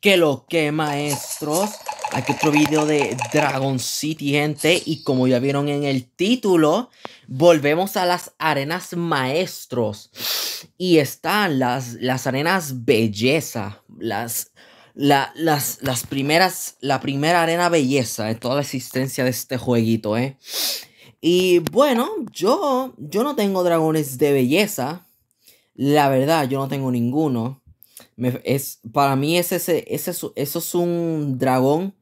Que lo que maestros. Aquí otro video de Dragon City, gente. Y como ya vieron en el título, volvemos a las arenas maestros. Y están las, las arenas belleza. Las, la, las, primeras, la primera arena belleza de toda la existencia de este jueguito, ¿eh? Y bueno, yo, yo no tengo dragones de belleza. La verdad, yo no tengo ninguno es, para mí ese, eso es un dragón.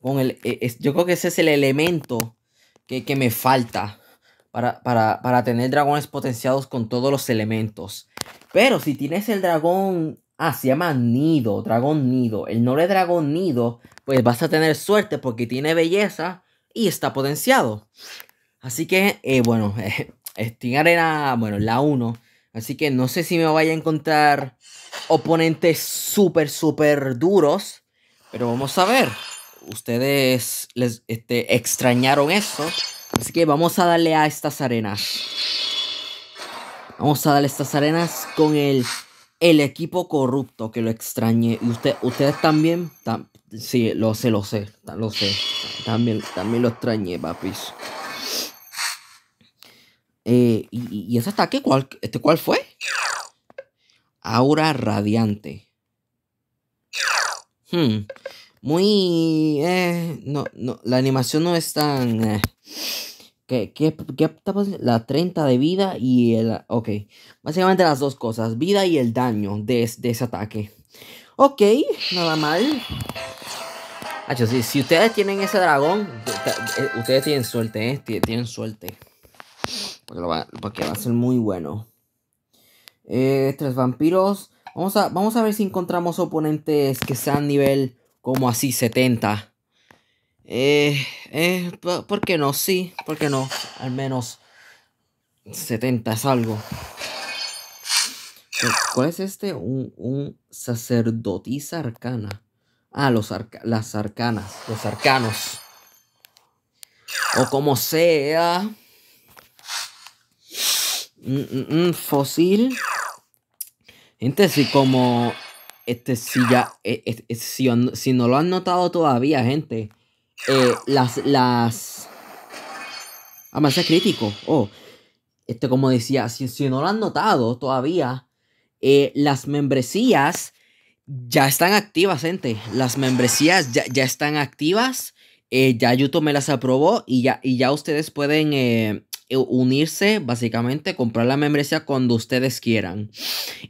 Con el, e, yo creo que ese es el elemento que, me falta para, tener dragones potenciados con todos los elementos. Pero si tienes el dragón... Ah, se llama nido, dragón nido. El noble dragón nido, pues vas a tener suerte porque tiene belleza y está potenciado. Así que, eh, bueno, eh, Arena, bueno, la 1. Así que no sé si me vaya a encontrar oponentes súper, súper duros. Pero vamos a ver. Ustedes les este, extrañaron eso. Así que vamos a darle a estas arenas. Vamos a darle a estas arenas con el, el equipo corrupto que lo extrañe. Y usted, ustedes también. sí, lo sé, lo sé. Lo sé. También, también lo extrañé, papis. Eh, y, y, ese ataque, ¿cuál, este, ¿cuál fue? aura radiante. Hmm. Muy... Eh, no, no, la animación no es tan... Eh, ¿Qué, qué, pasando? La 30 de vida y el... Ok. Básicamente las dos cosas. Vida y el daño de, ese ataque. Ok, nada mal. si, si ustedes tienen ese dragón, eh, ustedes tienen suerte, ¿eh? Tienen suerte. Porque, va, porque va a ser muy bueno. Eh, tres vampiros. Vamos a, vamos a ver si encontramos oponentes que sean nivel como así 70. Eh, eh, ¿por qué no? Sí, ¿por qué no? Al menos 70 es algo. ¿Cuál es este? Un, un sacerdotisa arcana. Ah, los las arcanas, los arcanos. O como sea. un mm, mm, mm, fósil. Gente, si como este, si ya, e, e, e, si, no lo han notado todavía, gente, eh, las, las, ah, me crítico, oh, este, como decía, si, si no lo han notado todavía, eh, las membresías ya están activas, gente, las membresías ya, están activas, eh, ya YouTube me las aprobó y ya, y ya ustedes pueden eh, unirse, básicamente, comprar la membresía cuando ustedes quieran.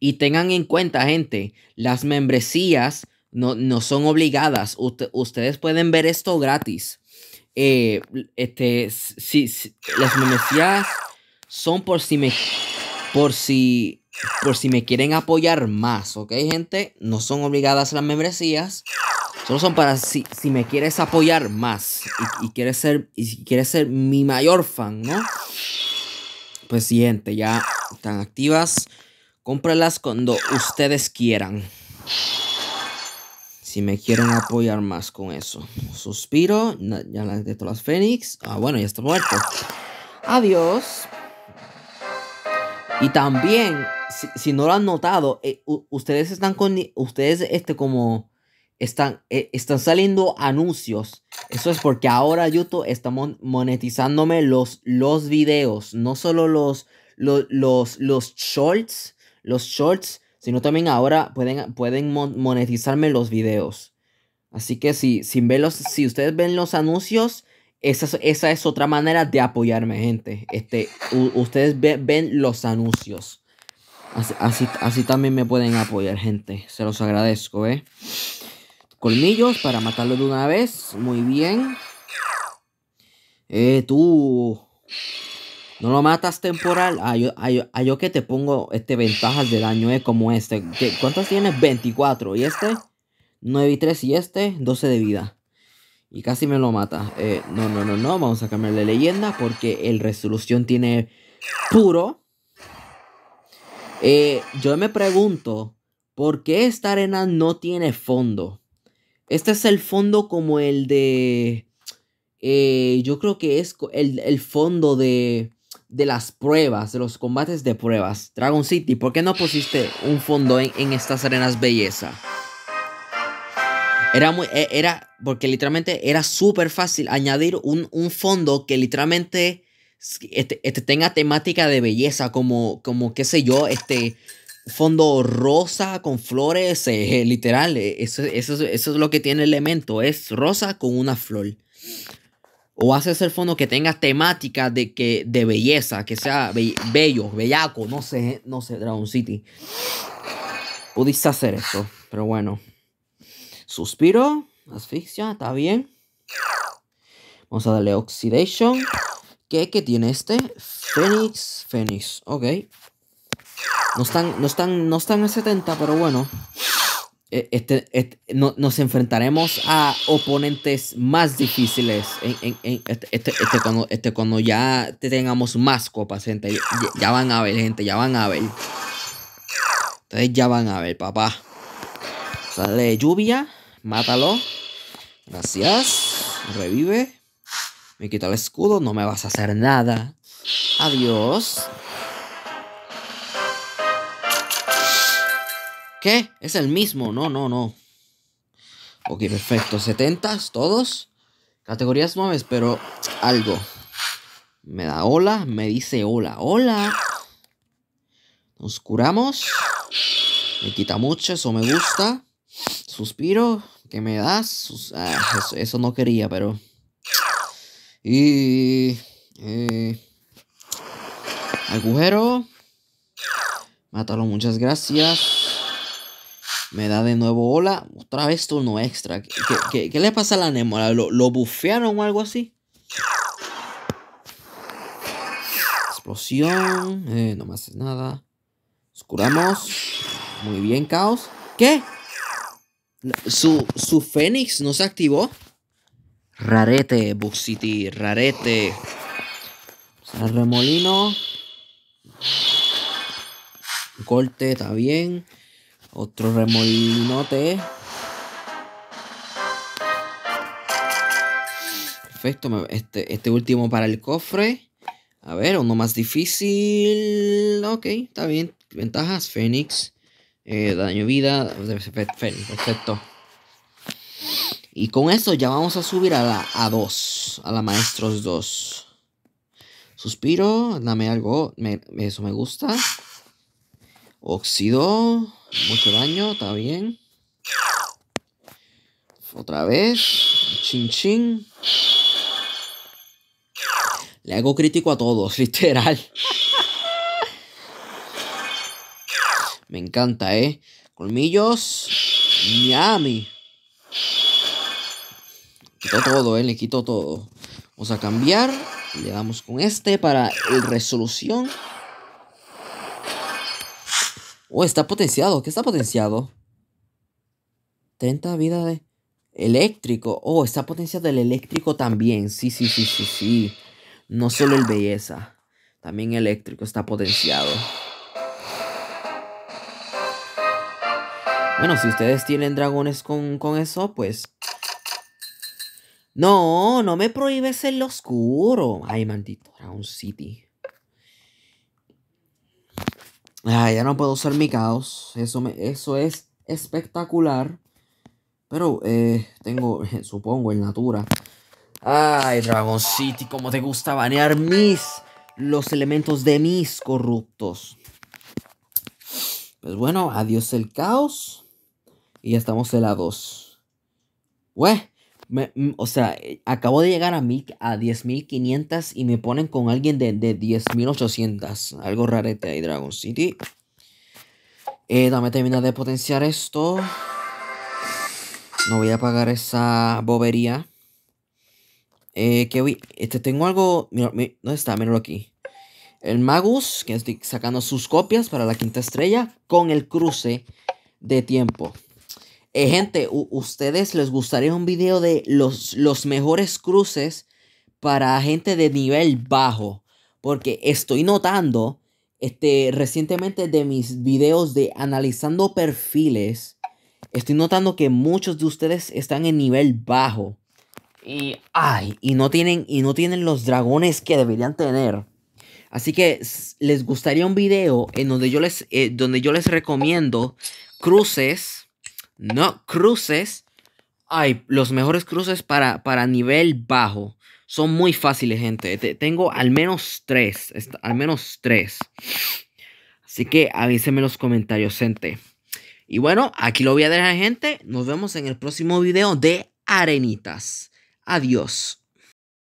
Y tengan en cuenta, gente, las membresías no, no son obligadas. ustedes pueden ver esto gratis. Eh, este, si, las membresías son por si me, por si, por si me quieren apoyar más, ¿ok, gente? No son obligadas las membresías. Solo son para si, me quieres apoyar más y, quieres ser, y si quieres ser mi mayor fan, ¿no? Pues siguiente, ya están activas. Cómpralas cuando ustedes quieran. Si me quieren apoyar más con eso. Suspiro. Ya las de todas las Fénix. Ah, bueno, ya está muerto. Adiós. Y también, si, no lo han notado, eh, ustedes están con. Ustedes, este, como están, eh, están saliendo anuncios. Eso es porque ahora YouTube está monetizándome los, los videos, no solo los, los, los, shorts, los shorts, sino también ahora pueden, pueden monetizarme los videos. Así que si, sin si ustedes ven los anuncios, esa es, esa es otra manera de apoyarme, gente. Este, ustedes ven los anuncios. Así, así, así también me pueden apoyar, gente. Se los agradezco, ¿eh? colmillos para matarlo de una vez. Muy bien. Eh, tú. No lo matas temporal. Ay, ah, ah, ah, yo, que te pongo este ventajas de daño, eh, como este. ¿Cuántas tienes? 24. ¿Y este? 9 y 3. ¿Y este? 12 de vida. Y casi me lo mata. Eh, no, no, no, no. Vamos a cambiarle leyenda porque el resolución tiene puro. Eh, yo me pregunto, ¿por qué esta arena no tiene fondo? Este es el fondo como el de... Eh, yo creo que es el, fondo de, de, las pruebas, de los combates de pruebas. Dragon City, ¿por qué no pusiste un fondo en, estas arenas belleza? Era muy, e, era, porque literalmente era súper fácil añadir un, fondo que literalmente este, este, tenga temática de belleza, como, como qué sé yo, este, fondo rosa con flores, eh, eh, literal, eh, eso, es lo que tiene el elemento, es rosa con una flor. O haces el fondo que tenga temática de, que, de belleza, que sea bello, bellaco, no sé, no sé, Dragon City. Pudiste hacer eso, pero bueno. Suspiro, asfixia, está bien. Vamos a darle oxidation. ¿Qué, qué tiene este? Fénix, Fénix, ok. No están, no están, no están en 70, pero bueno. E, este, no, nos enfrentaremos a oponentes más difíciles en, en, este, este, este, cuando, este, cuando, ya tengamos más copas, gente. Ya, van a ver, gente, ya van a ver. Entonces ya van a ver, papá. Sale lluvia, mátalo. Gracias. Revive. Me quita el escudo, no me vas a hacer nada. Adiós. ¿Qué? Es el mismo. No, no, no. Ok, perfecto. 70, todos. Categorías nuevas, pero algo. Me da hola, me dice hola. Hola. Nos curamos. Me quita mucho, eso me gusta. Suspiro, ¿Qué me das. Ah, eso, no quería, pero. Y. Eh, agujero. Mátalo, muchas gracias. Me da de nuevo hola, otra vez turno extra. ¿Qué, le pasa a la Némora? ¿Lo, ¿Lo bufearon o algo así? Explosión. Eh, no me haces nada. Oscuramos, Muy bien, Caos. ¿Qué? ¿Su, Fénix no se activó? Rarete, Buxity, rarete. El remolino. Corte, está bien. Otro remolinote. Perfecto. Este, este último para el cofre. A ver, uno más difícil. Ok, está bien. Ventajas, Fénix. Eh, daño vida. Fénix, perfecto. Y con esto ya vamos a subir a la A2. A la Maestros 2. Suspiro. Dame algo. eso me gusta. Oxidó. Mucho daño, está bien. Otra vez. Chin chin. Le hago crítico a todos, literal. Me encanta, ¿eh? Colmillos. Miami. Quitó todo, ¿eh? Le quitó todo. Vamos a cambiar. Le damos con este para resolución. Oh, está potenciado. ¿Qué está potenciado? 30 vida de... Eléctrico. Oh, está potenciado el eléctrico también. Sí, sí, sí, sí, sí. No solo el belleza. También eléctrico está potenciado. Bueno, si ustedes tienen dragones con, eso, pues... No, no me prohíbes el oscuro. Ay, maldito, Round City. Ah, ya no puedo usar mi caos. Eso, eso es espectacular. Pero eh, tengo, supongo, el Natura. Ay, Dragon City, como te gusta banear mis, los elementos de mis corruptos. Pues bueno, adiós el caos. Y ya estamos helados la Mm, o sea, eh, acabo de llegar a, a 10.500 y me ponen con alguien de, de 10.800. Algo rarete ahí, Dragon City. Eh, dame termina de potenciar esto. No voy a pagar esa bobería. Eh, que voy. Este tengo algo. Mira, ¿Dónde está? Míralo aquí. El Magus, que estoy sacando sus copias para la quinta estrella. Con el cruce de tiempo. Eh, gente, ¿ustedes les gustaría un video de los, los mejores cruces para gente de nivel bajo? Porque estoy notando este, recientemente de mis videos de analizando perfiles, estoy notando que muchos de ustedes están en nivel bajo. Y, ay, y no tienen, y no tienen los dragones que deberían tener. Así que les gustaría un video en donde yo les, eh, donde yo les recomiendo cruces no cruces. Hay los mejores cruces para, para nivel bajo. Son muy fáciles, gente. tengo al menos tres. Al menos tres. Así que avísenme en los comentarios, gente. Y bueno, aquí lo voy a dejar, gente. Nos vemos en el próximo video de Arenitas. Adiós.